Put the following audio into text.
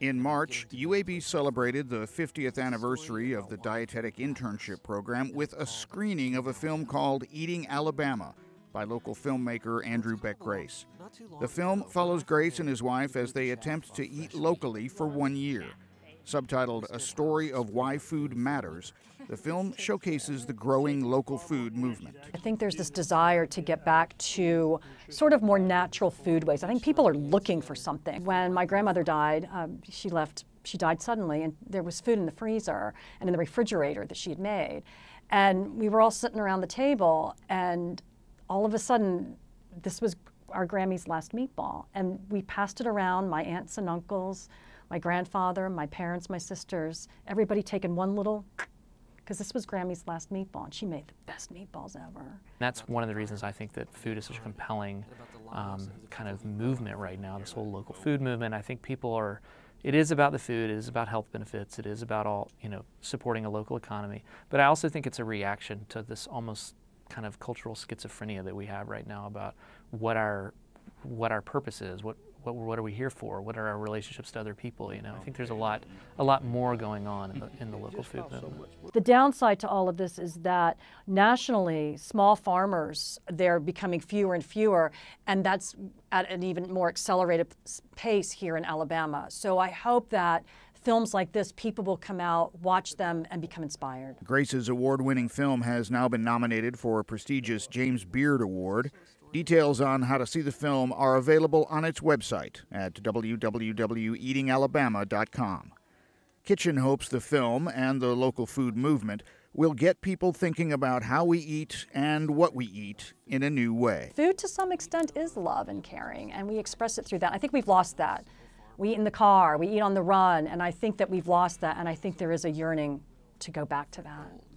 In March, UAB celebrated the 50th anniversary of the dietetic internship program with a screening of a film called Eating Alabama by local filmmaker Andrew Beck Grace. The film follows Grace and his wife as they attempt to eat locally for one year. Subtitled A Story of Why Food Matters, the film showcases the growing local food movement. I think there's this desire to get back to sort of more natural food ways. I think people are looking for something. When my grandmother died, um, she left, she died suddenly, and there was food in the freezer and in the refrigerator that she had made. And we were all sitting around the table, and all of a sudden, this was our Grammy's last meatball. And we passed it around, my aunts and uncles, my grandfather, my parents, my sisters, everybody taking one little because this was Grammy's last meatball, and she made the best meatballs ever. That's one of the reasons I think that food is such a compelling um, kind of movement right now, this whole local food movement. I think people are, it is about the food, it is about health benefits, it is about all, you know, supporting a local economy. But I also think it's a reaction to this almost kind of cultural schizophrenia that we have right now about what our, what our purpose is, what what, what are we here for? What are our relationships to other people? You know, I think there's a lot, a lot more going on in the, in the local food movement. So the downside to all of this is that nationally, small farmers they're becoming fewer and fewer, and that's at an even more accelerated pace here in Alabama. So I hope that films like this, people will come out, watch them, and become inspired. Grace's award winning film has now been nominated for a prestigious James Beard Award. Details on how to see the film are available on its website at www.eatingalabama.com. Kitchen hopes the film and the local food movement will get people thinking about how we eat and what we eat in a new way. Food, to some extent, is love and caring, and we express it through that. I think we've lost that we eat in the car, we eat on the run, and I think that we've lost that, and I think there is a yearning to go back to that.